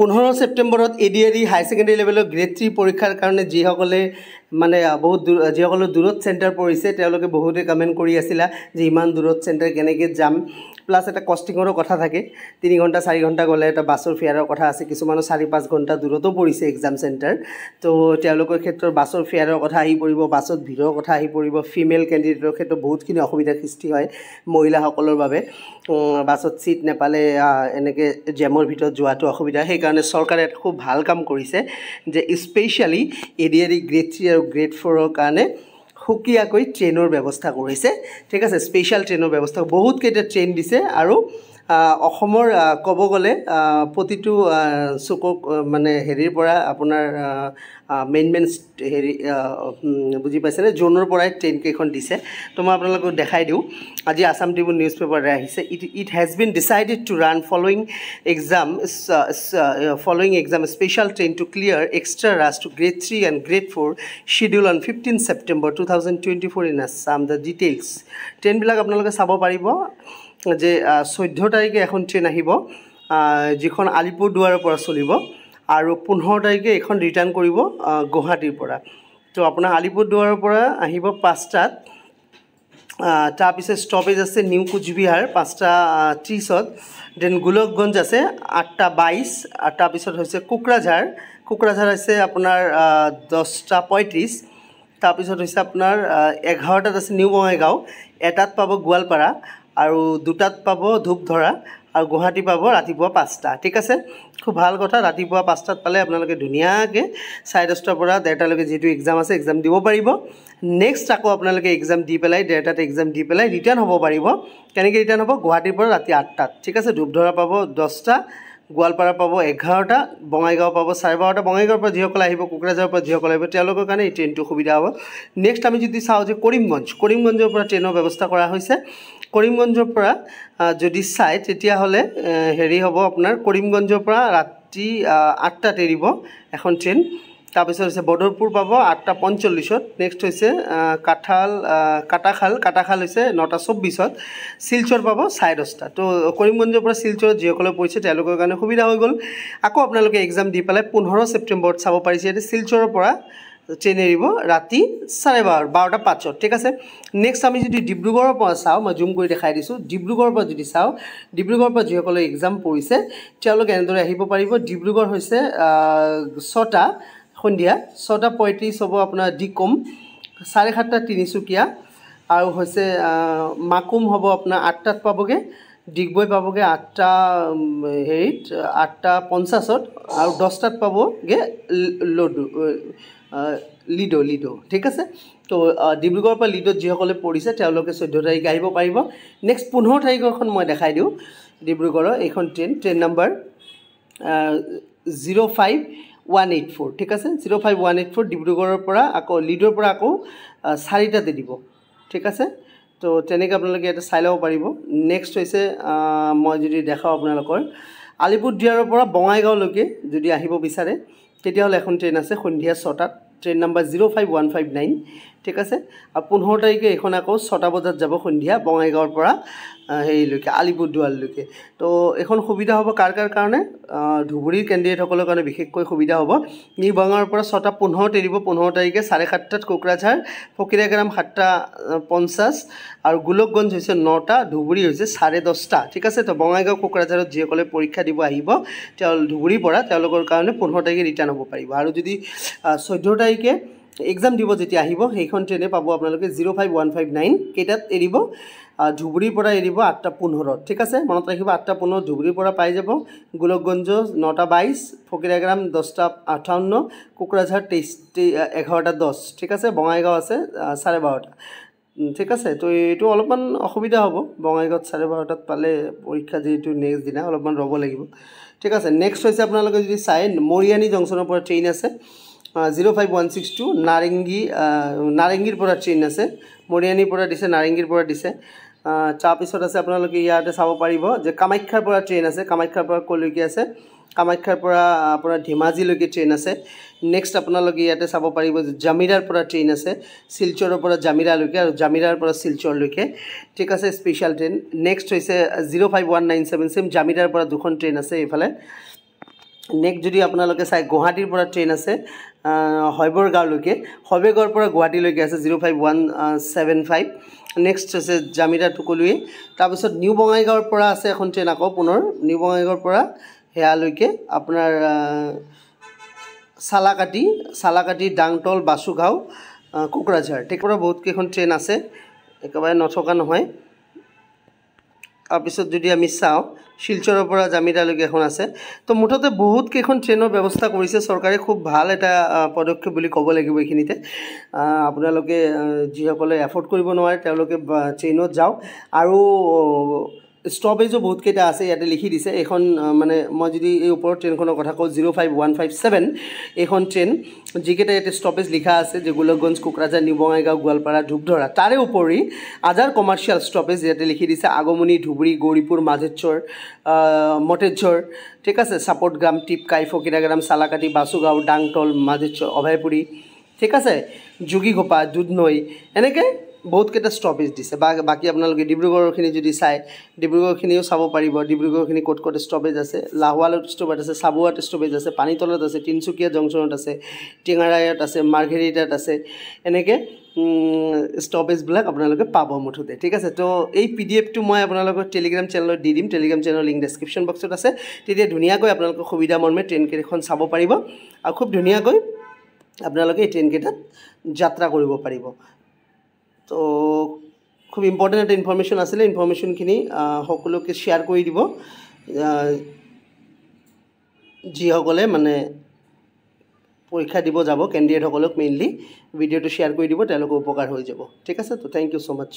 পোন্ধৰ ছেপ্টেম্বৰত A D R E high secondary লেভেলৰ গ্ৰেড থ্ৰী পৰীক্ষাৰ কাৰণে যিসকলে মানে বহুত দূৰ যিসকলৰ দূৰত চেণ্টাৰ পৰিছে তেওঁলোকে বহুতে কমেণ্ট কৰি আছিলা যে ইমান দূৰত চেণ্টাৰ কেনেকৈ যাম প্লাছ এটা কষ্টিঙৰো কথা থাকে তিনি ঘণ্টা চাৰি ঘণ্টা গ'লে এটা বাছৰ ফেয়াৰৰ কথা আছে কিছুমানৰ চাৰি পাঁচ ঘণ্টা দূৰতো পৰিছে এক্সাম চেণ্টাৰ তো তেওঁলোকৰ ক্ষেত্ৰত বাছৰ ফেয়াৰৰ কথা আহি পৰিব বাছত ভিৰৰ কথা আহি পৰিব ফিমেল কেণ্ডিডেটৰ ক্ষেত্ৰত বহুতখিনি অসুবিধাৰ সৃষ্টি হয় মহিলাসকলৰ বাবে বাছত ছিট নেপালে এনেকৈ জেমৰ ভিতৰত যোৱাটো অসুবিধা সেইকাৰণে কাৰণে চৰকাৰে এটা খুব ভাল কাম কৰিছে যে specially A D R grade three আৰু গ্ৰেড ফ'ৰৰ কাৰণে সুকীয়াকৈ ট্ৰেইনৰ ব্যৱস্থা কৰিছে ঠিক আছে স্পেচিয়েল ট্ৰেইনৰ ব্যৱস্থা বহুতকেইটা ট্ৰেইন দিছে আৰু অসমৰ ক'ব গ'লে প্ৰতিটো চুকক মানে হেৰিৰ পৰা আপোনাৰ মেইন মেইন হেৰি বুজি পাইছেনে জোনৰ পৰাই ট্ৰেইনকেইখন দিছে তো মই আপোনালোকক দেখাই দিওঁ আজি আছাম ট্ৰিবিউন নিউজ পেপাৰে আহিছে it it has been decided to run following exam following exam special train to clear extra rush to grade three and grade four schedule on fifteen September two thousand twenty four in Assam the details ট্ৰেইনবিলাক আপোনালোকে চাব পাৰিব যে চৈধ্য তাৰিখে এখন train আহিব যিখন আলিপুৰ দুৱাৰৰ পৰা চলিব আৰু পোন্ধৰ তাৰিখে এইখন ৰিটাৰ্ণ কৰিব গুৱাহাটীৰ পৰা ত' আপোনাৰ আলিপুৰ দুৱাৰৰ পৰা আহিব পাঁচটাত তাৰপিছত ষ্টপেজ আছে নিউ কোচবিহাৰ পাঁচটা ত্ৰিছত দেন গোলকগঞ্জ আছে আঠটা বাইছ আৰু তাৰপিছত হৈছে কোকৰাঝাৰ কোকৰাঝাৰ আছে আপোনাৰ দহটা পঁয়ত্ৰিছ তাৰপিছত হৈছে আপোনাৰ এঘাৰটাত আছে নিউ বঙাইগাঁও এটাত পাব গোৱালপাৰা আৰু দুটাত পাব ধূপ ধৰা আৰু গুৱাহাটী পাব ৰাতিপুৱা পাঁচটা ঠিক আছে খুব ভাল কথা ৰাতিপুৱা পাঁচটাত পালে আপোনালোকে ধুনীয়াকৈ চাৰে দহটাৰ পৰা ডেৰটালৈকে যিটো এক্সাম আছে এক্সাম দিব পাৰিব নেক্সট আকৌ আপোনালোকে এক্সাম দি পেলাই ডেৰটাত এক্সাম দি পেলাই ৰিটাৰ্ণ হ'ব পাৰিব কেনেকৈ ৰিটাৰ্ণ হ'ব গুৱাহাটীৰ পৰা ৰাতি আঠটাত ঠিক আছে ধূপ ধৰা পাব দহটা গোৱালপাৰা পাব এঘাৰটা বঙাইগাঁও পাব চাৰে বাৰটা বঙাইগাঁৱৰ পৰা যিসকল আহিব কোকৰাঝাৰৰ পৰা যিসকল আহিব তেওঁলোকৰ কাৰণে এই ট্ৰেইনটো সুবিধা হ'ব নেক্সট আমি যদি চাওঁ যে কৰিমগঞ্জ কৰিমগঞ্জৰ পৰা ট্ৰেইনৰ ব্যৱস্থা কৰা হৈছে কৰিমগঞ্জৰ পৰা যদি চায় তেতিয়াহ'লে হেৰি হ'ব আপোনাৰ কৰিমগঞ্জৰ পৰা ৰাতি আঠটাত এৰিব এখন ট্ৰেইন তাৰপিছত হৈছে বদৰপুৰ পাব আঠটা পঞ্চল্লিছত নেক্সট হৈছে কাঠাল কাটাখাল কাটাখাল হৈছে নটা চৌব্বিছত শিলচৰ পাব চাৰে দহটা ত' কৰিমগঞ্জৰ পৰা শিলচৰত যিসকলে পৰিছে তেওঁলোকৰ কাৰণে সুবিধা হৈ গ'ল আকৌ আপোনালোকে এক্সাম দি পেলাই পোন্ধৰ ছেপ্টেম্বৰত চাব পাৰিছে ইয়াতে শিলচৰৰ পৰা ট্ৰেইন এৰিব ৰাতি চাৰে বাৰ বাৰটা পাঁচত ঠিক আছে নেক্সট আমি যদি ডিব্ৰুগড়ৰ পৰা চাওঁ মই জুম কৰি দেখাই দিছোঁ ডিব্ৰুগড়ৰ পৰা যদি চাওঁ ডিব্ৰুগড়ৰ পৰা যিসকলে এক্সাম পৰিছে তেওঁলোকে এনেদৰে আহিব পাৰিব ডিব্ৰুগড় হৈছে ছটা সন্ধিয়া ছটা পঁয়ত্ৰিছ হ'ব আপোনাৰ ডিকম চাৰে সাতটা তিনিচুকীয়া আৰু হৈছে মাকুম হ'ব আপোনাৰ আঠটাত পাবগৈ ডিগবৈ পাবগৈ আঠটা হেৰিত আঠটা পঞ্চাছত আৰু দহটাত পাবগৈ লডু লিডো লিডো ঠিক আছে তো ডিব্ৰুগড়ৰ পৰা লিডত যিসকলে পৰিছে তেওঁলোকে চৈধ্য তাৰিখে আহিব পাৰিব নেক্সট পোন্ধৰ তাৰিখৰখন মই দেখাই দিওঁ ডিব্ৰুগড়ৰ এইখন train train number zero' five one eight four ঠিক আছে zero' five one eight four ডিব্ৰুগড়ৰ পৰা আকৌ লিডৰ পৰা আকৌ চাৰিটাতে দিব ঠিক আছে তো তেনেকৈ আপোনালোকে ইয়াতে চাই ল'ব পাৰিব নেক্সট হৈছে মই যদি দেখাওঁ আপোনালোকৰ আলিপুৰদুৱাৰৰ পৰা বঙাইগাঁওলৈকে যদি আহিব বিচাৰে তেতিয়াহ'লে এখন ট্ৰেইন আছে সন্ধিয়া ছটাত train number zero' five one five nine ঠিক আছে আৰু পোন্ধৰ তাৰিখে এইখন আকৌ ছটা বজাত যাব সন্ধিয়া বঙাইগাঁৱৰ পৰা হেৰিলৈকে আলিপুৰদুৱাৰলৈকে তো এইখন সুবিধা হ'ব কাৰ কাৰ কাৰণে ধুবুৰীৰ কেণ্ডিডেটসকলৰ কাৰণে বিশেষকৈ সুবিধা হ'ব নিউ বঙাইগাঁৱৰ পৰা ছটা পোন্ধৰ তেৰিব পোন্ধৰ তাৰিখে চাৰে সাতটাত কোকৰাঝাৰ ফকিৰাগ্ৰাম সাতটা পঞ্চাছ আৰু গোলকগঞ্জ হৈছে নটা ধুবুৰী হৈছে চাৰে দহটা ঠিক আছে তো বঙাইগাঁও কোকৰাঝাৰত যিসকলে পৰীক্ষা দিব আহিব তেওঁ ধুবুৰীৰ পৰা তেওঁলোকৰ কাৰণে পোন্ধৰ তাৰিখে ৰিটাৰ্ণ হ'ব পাৰিব আৰু যদি চৈধ্য তাৰিখে এক্সাম দিব যেতিয়া আহিব সেইখন ট্ৰেইনে পাব আপোনালোকে zero' five one five nine কেইটাত এৰিব ধুবুৰীৰ পৰা এৰিব আঠটা পোন্ধৰত ঠিক আছে মনত ৰাখিব আঠটা পোন্ধৰত ধুবুৰীৰ পৰা পাই যাব গোলকগঞ্জ নটা বাইছ ফকিৰাগ্ৰাম দহটা আঠাৱন্ন কোকৰাঝাৰ তেইছ এঘাৰটা দহ ঠিক আছে বঙাইগাঁও আছে চাৰে বাৰটা ঠিক আছে তো এইটো অলপমান অসুবিধা হ'ব বঙাইগাঁৱত চাৰে বাৰটাত পালে পৰীক্ষা যিহেতু নেক্সট দিনা অলপমান ৰ'ব লাগিব ঠিক আছে নেক্সট হৈছে আপোনালোকে যদি চাই মৰিয়ানী জংচনৰ পৰা ট্ৰেইন আছে zero' five one six two Narengi নাৰেঙ্গীৰ পৰা ট্ৰেইন আছে মৰিয়ানীৰ পৰা দিছে নাৰেঙ্গীৰ পৰা দিছে তাৰপিছত আছে আপোনালোকে ইয়াতে চাব পাৰিব যে কামাখ্যাৰ পৰা ট্ৰেইন আছে কামাখ্যাৰ পৰা ক'লৈকে আছে কামাখ্যাৰ পৰা আপোনাৰ ধেমাজিলৈকে ট্ৰেইন আছে নেক্সট আপোনালোকে ইয়াতে চাব পাৰিব যে জামিৰাৰ পৰা ট্ৰেইন আছে শিলচৰৰ পৰা জামিৰালৈকে আৰু জামিৰাৰ পৰা শিলচৰলৈকে ঠিক আছে স্পেচিয়েল ট্ৰেইন নেক্সট হৈছে zero' five one nine seven same জামিৰাৰ পৰা দুখন ট্ৰেইন আছে এইফালে নেক্সট যদি আপোনালোকে চাই গুৱাহাটীৰ পৰা ট্ৰেইন আছে হৈবৰ গাঁওলৈকে হৈবেগৰ পৰা গুৱাহাটীলৈকে আছে zero' five one seven five next আছে জামিৰা টুকলুৱে তাৰপিছত নিউ বঙাইগাঁৱৰ পৰা আছে এখন ট্ৰেইন আকৌ পুনৰ নিউ বঙাইগাঁৱৰ পৰা সেয়ালৈকে আপোনাৰ চালাকাটি চালাকাটি ডাংটল বাছুগাঁও কোকৰাঝাৰ তেখেতৰ বহুতকেইখন ট্ৰেইন আছে একেবাৰে নথকা নহয় তাৰপিছত যদি আমি চাওঁ শিলচৰৰ পৰা জামিৰালৈকে এখন আছে তো মুঠতে বহুত কেইখন ট্ৰেইনৰ ব্যৱস্থা কৰিছে চৰকাৰে খুব ভাল এটা পদক্ষেপ বুলি ক'ব লাগিব এইখিনিতে আপোনালোকে যিসকলে এফৰ্ড কৰিব নোৱাৰে তেওঁলোকে ট্ৰেইনত যাওক আৰু ষ্ট্ৰবেৰীজো বহুতকেইটা আছে ইয়াতে লিখি দিছে এইখন মানে মই যদি এই ওপৰৰ ট্ৰেইনখনৰ কথা কওঁ zero' five one five seven এইখন ট্ৰেইন যিকেইটা ইয়াতে ষ্টপেজ লিখা আছে যে গোলকগঞ্জ কোকৰাঝাৰ নিউ বঙাইগাঁও গোৱালপাৰা ধূপধৰা তাৰে উপৰি আজাৰ কমাৰ্চিয়েল ষ্টপেজ ইয়াতে লিখি দিছে আগমনি ধুবুৰী গৌৰীপুৰ মাজেশ্বৰ মটেশ্বৰ ঠিক আছে চাপটগ্ৰাম টিপকাই ফকিৰাগ্ৰাম চালাকাটি বাচুগাঁও ডাংটল মাজেশ্বৰ অভয়পুৰী ঠিক আছে যোগীঘোপা দুধনৈ এনেকৈ বহুতকেইটা ষ্টপেজ দিছে বা বাকী আপোনালোকে ডিব্ৰুগড়খিনি যদি চায় ডিব্ৰুগড়খিনিও চাব পাৰিব ডিব্ৰুগড়খিনি ক'ত ক'ত ষ্টপেজ আছে লাহোৱালত ষ্টপেজ আছে চাবুৱাত ষ্টপেজ আছে পানীতলত আছে তিনিচুকীয়া জংচনত আছে টিঙাৰায়ত আছে মাৰ্ঘেৰিটাত আছে এনেকৈ ষ্টপেজবিলাক আপোনালোকে পাব মুঠতে ঠিক আছে তো এই পি ডি এফটো মই আপোনালোকৰ টেলিগ্ৰাম চেনেলত দি দিম টেলিগ্ৰাম চেনেলৰ লিংক ডিছক্ৰিপশ্যন বক্সত আছে তেতিয়া ধুনীয়াকৈ আপোনালোকৰ সুবিধা মৰ্মে ট্ৰেইনকেইখন চাব পাৰিব আৰু খুব ধুনীয়াকৈ আপোনালোকে এই ট্ৰেইনকেইটাত যাত্ৰা কৰিব পাৰিব তো খুব ইম্পৰ্টেণ্ট এটা ইনফৰ্মেশ্যন আছিলে ইনফৰ্মেশ্যনখিনি সকলোকে শ্বেয়াৰ কৰি দিব যিসকলে মানে পৰীক্ষা দিব যাব কেণ্ডিডেটসকলক মেইনলি ভিডিঅ'টো শ্বেয়াৰ কৰি দিব তেওঁলোকৰ উপকাৰ হৈ যাব ঠিক আছে তো থেংক ইউ ছ' মাছ